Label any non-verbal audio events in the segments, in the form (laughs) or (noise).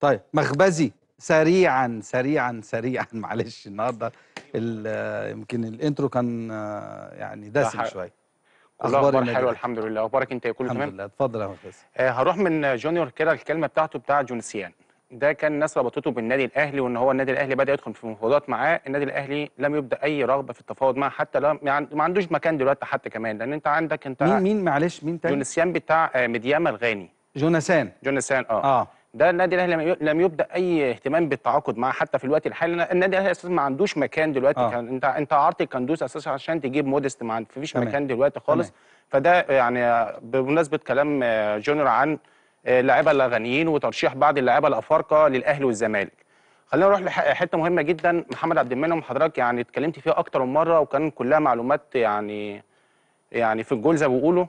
طيب مخبزي سريعا سريعا سريعا (laughs) معلش النهارده أيوه. يمكن الانترو كان آه، يعني دسم شويه اخبار حلوه الحمد لله اخبارك انت كله تمام الحمد لله اتفضل يا مخبزي آه، هروح من جونيور كده الكلمه بتاعته بتاع جونسيان ده كان الناس ربطته بالنادي الاهلي وان هو النادي الاهلي بدا يدخل في مفاوضات معاه النادي الاهلي لم يبدا اي رغبه في التفاوض معاه حتى لم ما عندوش مكان دلوقتي حتى كمان لان انت عندك انت مين مين معلش مين تاني جونسيان بتاع آه، مدياما الغاني جونسان جونسان اه اه ده النادي الاهلي لم يبدا اي اهتمام بالتعاقد معاه حتى في الوقت الحالي النادي الاهلي اساسا ما عندوش مكان دلوقتي آه. كان انت انت عرضت الكندوس اساسا عشان تجيب مودست ما فيش مكان دلوقتي خالص تمام. فده يعني بمناسبه كلام جونر عن اللاعيبه الغنيين وترشيح بعض اللاعيبه الافارقه للاهلي والزمالك خلينا نروح لحته مهمه جدا محمد عبد المنعم حضرتك يعني اتكلمت فيها اكتر من مره وكان كلها معلومات يعني يعني في الجول زي ما بيقولوا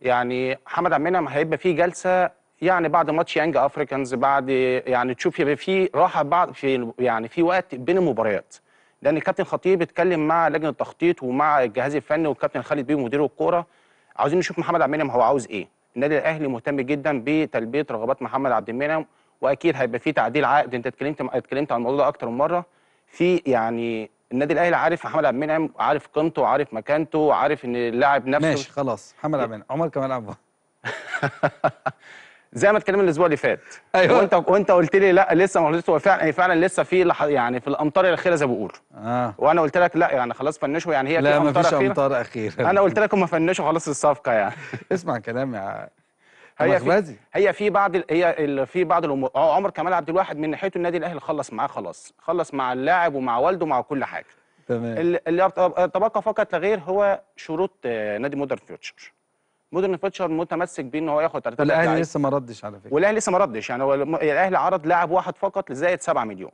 يعني محمد عبد المنعم هيبقى فيه جلسه يعني بعد ماتش يانج افريكانز بعد يعني تشوف يبقى في راحه بعد في يعني في وقت بين المباريات لان الكابتن خطيب اتكلم مع لجنه التخطيط ومع الجهاز الفني والكابتن خالد بيه مدير الكوره عاوزين نشوف محمد عبد المنعم هو عاوز ايه النادي الاهلي مهتم جدا بتلبيه رغبات محمد عبد المنعم واكيد هيبقى في تعديل عقد انت اتكلمت اتكلمت عن الموضوع ده اكتر من مره في يعني النادي الاهلي عارف محمد عبد المنعم عارف قيمته وعارف مكانته وعارف ان اللاعب نفسه ماشي خلاص محمد عبد المنعم عمر كمان عبد (laughs) زي ما اتكلمنا الاسبوع اللي فات ايوه وانت وانت قلت لي لا لسه ما خلصتش هو فعلا يعني فعلا لسه في يعني في الامطار الاخيره زي ما بقول آه. وانا قلت لك لا يعني خلاص فنشوا يعني هي لا في امطار اخيره امطار اخيره انا قلت لك هم فنشوا خلاص الصفقه يعني (laughs) اسمع كلامي يا هي في هي في بعض ال... هي ال... في بعض الامور اه عمر كمال عبد الواحد من ناحيته النادي الاهلي خلص معاه خلاص خلص مع اللاعب ومع والده ومع كل حاجه تمام اللي تبقى فقط لغير هو شروط آه، نادي مودرن فيوتشر مودرن فيتشر متمسك بيه ان هو ياخد ترتيب الاهلي لسه ما ردش على فكره والاهلي لسه ما ردش يعني هو الاهلي عرض لاعب واحد فقط لزائد 7 مليون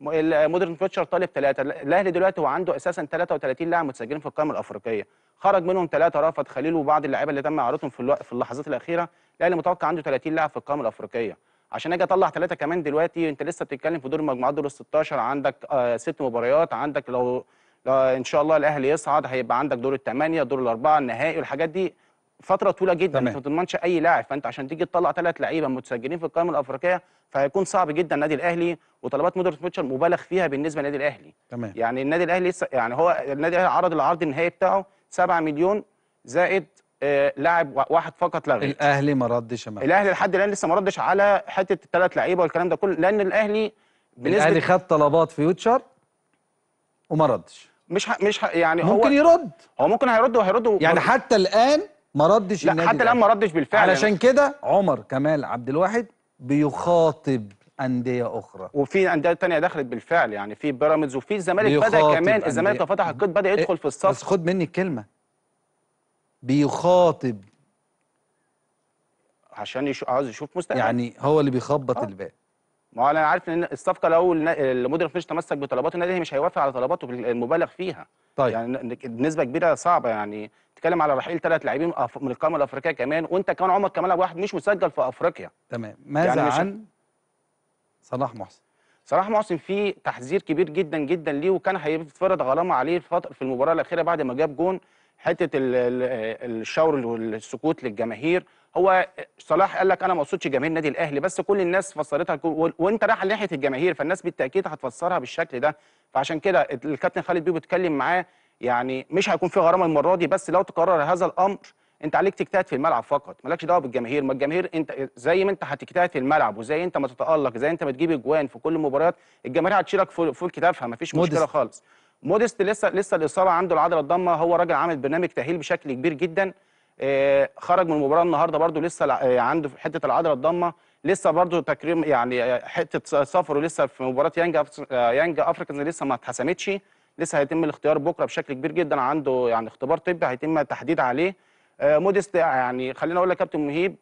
مودرن فيتشر طالب ثلاثه الاهلي دلوقتي هو عنده اساسا 33 لاعب متسجلين في القائمه الافريقيه خرج منهم ثلاثه رافت خليل وبعض اللعيبه اللي تم عرضهم في في اللحظات الاخيره الاهلي متوقع عنده 30 لاعب في القائمه الافريقيه عشان اجي اطلع ثلاثه كمان دلوقتي انت لسه بتتكلم في دور المجموعات دور ال 16 عندك آه ست مباريات عندك لو, لو ان شاء الله الاهلي يصعد هيبقى عندك دور الثمانيه دور الاربعه النهائي والحاجات دي فتره طويله جدا تمام. ما تضمنش اي لاعب فانت عشان تيجي تطلع ثلاث لعيبه متسجلين في القائمه الافريقيه فهيكون صعب جدا النادي الاهلي وطلبات مدير ميتشل مبالغ فيها بالنسبه للنادي الاهلي تمام. يعني النادي الاهلي لسه يعني هو النادي الاهلي عرض العرض النهائي بتاعه 7 مليون زائد آه، لاعب واحد فقط لغي الاهلي ما ردش يا الاهلي لحد الان لسه ما ردش على حته الثلاث لعيبه والكلام ده كله لان الاهلي بالنسبه الاهلي خد طلبات فيوتشر وما ردش مش ح... مش ح... يعني ممكن هو ممكن يرد هو ممكن هيرد وهيرد يعني حتى الان ما ردش لا حتى الان ما ردش بالفعل علشان يعني. كده عمر كمال عبد الواحد بيخاطب انديه اخرى وفي انديه تانية دخلت بالفعل يعني في بيراميدز وفي الزمالك بدا كمان الزمالك لو فتح القيد بدا يدخل في إيه، الصف بس خد مني الكلمه بيخاطب عشان يشو... عاوز يشوف مستقبل يعني هو اللي بيخبط آه. الباب ما انا عارف ان الصفقه لو المدير مش تمسك بطلبات النادي مش هيوافق على طلباته المبالغ فيها طيب يعني نسبه كبيره صعبه يعني بتتكلم على رحيل ثلاث لاعبين من القائمه الافريقيه كمان وانت كمان عمر كمال واحد مش مسجل في افريقيا تمام ماذا يعني عن صلاح محسن صلاح محسن في تحذير كبير جدا جدا ليه وكان هيتفرض غرامه عليه في المباراه الاخيره بعد ما جاب جون حته الشاور والسكوت للجماهير هو صلاح قال لك انا ما اقصدش جماهير النادي الاهلي بس كل الناس فسرتها وانت رايح ناحيه الجماهير فالناس بالتاكيد هتفسرها بالشكل ده فعشان كده الكابتن خالد بيبو اتكلم معاه يعني مش هيكون في غرامه المره دي بس لو تكرر هذا الامر انت عليك تجتهد في الملعب فقط مالكش دعوه بالجماهير ما الجماهير انت زي ما انت هتجتهد في الملعب وزي انت ما تتالق زي انت ما تجيب اجوان في كل المباريات الجماهير هتشيلك فوق كتافها مفيش مودست. مشكله خالص مودست لسه لسه الاصابه عنده العضله الضامه هو راجل عامل برنامج تاهيل بشكل كبير جدا آه خرج من المباراه النهارده برده لسه آه، عنده حته العضله الضامه لسه برده تكريم يعني آه، حته سفره لسه في مباراه يانج آه، يانج افريكانز لسه ما اتحسمتش لسه هيتم الاختيار بكره بشكل كبير جدا عنده يعني اختبار طبي هيتم التحديد عليه آه، موديست يعني خلينا اقول لك كابتن مهيب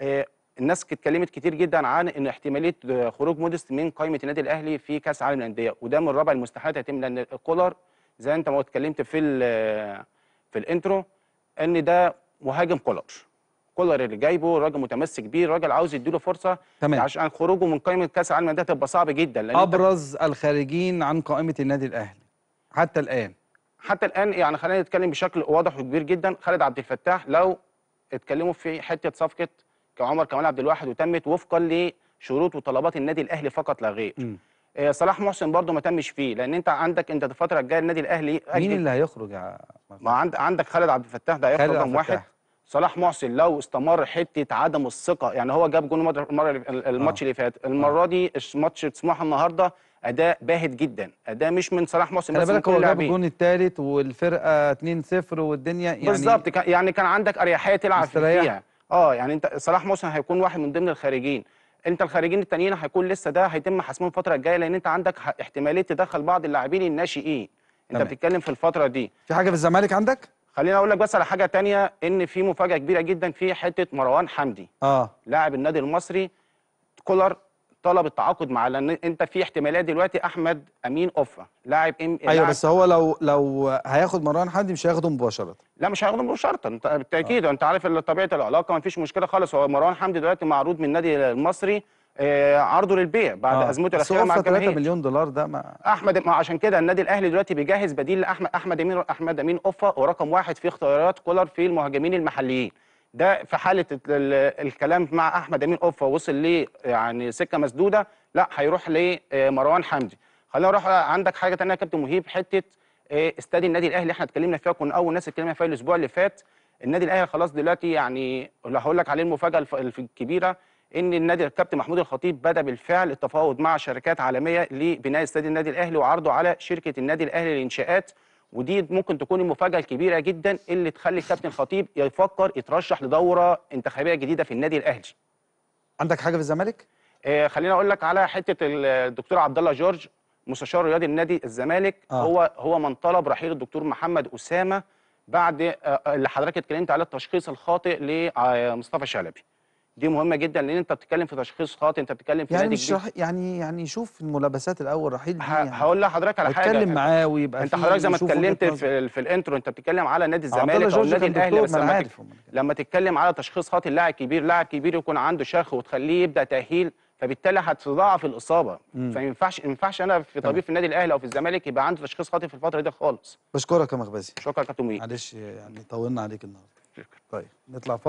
آه، الناس اتكلمت كتير جدا عن ان احتماليه خروج موديست من قائمه النادي الاهلي في كاس عالم الانديه وده من الرابع المستحيل هيتم لان كولر زي انت ما اتكلمت في في الانترو ان ده مهاجم كولر كولر اللي جايبه راجل متمسك بيه راجل عاوز يديله فرصه تمام. عشان خروجه من قائمه كاس العالم ده تبقى صعب جدا لأن ابرز الخارجين عن قائمه النادي الاهلي حتى الان حتى الان يعني خلينا نتكلم بشكل واضح وكبير جدا خالد عبد الفتاح لو اتكلموا في حته صفقه كعمر كمال عبد الواحد وتمت وفقا لشروط وطلبات النادي الاهلي فقط لا غير إيه صلاح محسن برضه ما تمش فيه لان انت عندك انت الفتره الجايه النادي الاهلي مين اللي هيخرج يا ما عند عندك خالد عبد الفتاح ده هيخرج رقم واحد صلاح محسن لو استمر حته عدم الثقه يعني هو جاب جون آه. الماتش اللي فات المره آه. دي ماتش سموحه النهارده اداء باهت جدا اداء مش من صلاح محسن بس بالك هو جاب الجون الثالث والفرقه 2-0 والدنيا يعني بالظبط يعني كان عندك اريحيه تلعب فيها اه يعني انت صلاح محسن هيكون واحد من ضمن الخارجين انت الخارجين التانيين هيكون لسه ده هيتم حسمه الفتره الجايه لان انت عندك احتماليه تدخل بعض اللاعبين الناشئين انت بتتكلم في الفتره دي في حاجه في الزمالك عندك خليني اقول لك بس على حاجه تانية ان في مفاجاه كبيره جدا في حته مروان حمدي اه لاعب النادي المصري كولر طلب التعاقد مع لان انت في احتماليه دلوقتي احمد امين اوفا لاعب ام ايوه بس هو لو لو هياخد مروان حمدي مش هياخده مباشره لا مش هياخده مباشره انت بالتاكيد آه. انت عارف طبيعه العلاقه ما فيش مشكله خالص هو مروان حمدي دلوقتي معروض من النادي المصري آه عرضه للبيع بعد آه. ازمته الاخيره مع الجماهير 3 مليون دولار ده ما احمد ما عشان كده النادي الاهلي دلوقتي بيجهز بديل لاحمد احمد امين احمد امين اوفا ورقم واحد في اختيارات كولر في المهاجمين المحليين ده في حاله الكلام مع احمد امين اوفا وصل ليه يعني سكه مسدوده لا هيروح لمروان آه، حمدي خلينا نروح آه، عندك حاجه ثانيه يا كابتن مهيب حته آه، استاد النادي الاهلي احنا اتكلمنا فيها كنا اول ناس اتكلمنا فيها الاسبوع اللي فات النادي الاهلي خلاص دلوقتي يعني اللي هقول لك عليه المفاجاه الكبيره ان النادي الكابتن محمود الخطيب بدا بالفعل التفاوض مع شركات عالميه لبناء استاد النادي الاهلي وعرضه على شركه النادي الاهلي للانشاءات ودي ممكن تكون المفاجاه الكبيره جدا اللي تخلي الكابتن خطيب يفكر يترشح لدوره انتخابيه جديده في النادي الاهلي عندك حاجه في الزمالك آه خليني اقول لك على حته الدكتور عبد الله جورج مستشار رياضي النادي الزمالك آه. هو هو من طلب رحيل الدكتور محمد اسامه بعد آه, آه، اللي حضرتك اتكلمت على التشخيص الخاطئ لمصطفى شلبي دي مهمه جدا لان انت بتتكلم في تشخيص خاطئ انت بتتكلم في يعني مش يعني يعني شوف الملابسات الاول رحيل دي يعني هقول لحضرتك على حاجه اتكلم معاه ويبقى انت حضرتك زي ما اتكلمت في, في الانترو انت بتتكلم على نادي الزمالك او النادي الاهلي بس لما, تك... لما تتكلم على تشخيص خاطئ لاعب كبير لاعب كبير يكون عنده شخ وتخليه يبدا تاهيل فبالتالي هتضاعف الاصابه فما ينفعش ما ينفعش انا في طبيب في النادي الاهلي او في الزمالك يبقى عنده تشخيص خاطئ في الفتره دي خالص بشكرك يا مخبزي شكرا كابتن كابتن معلش يعني طولنا عليك النهارده طيب نطلع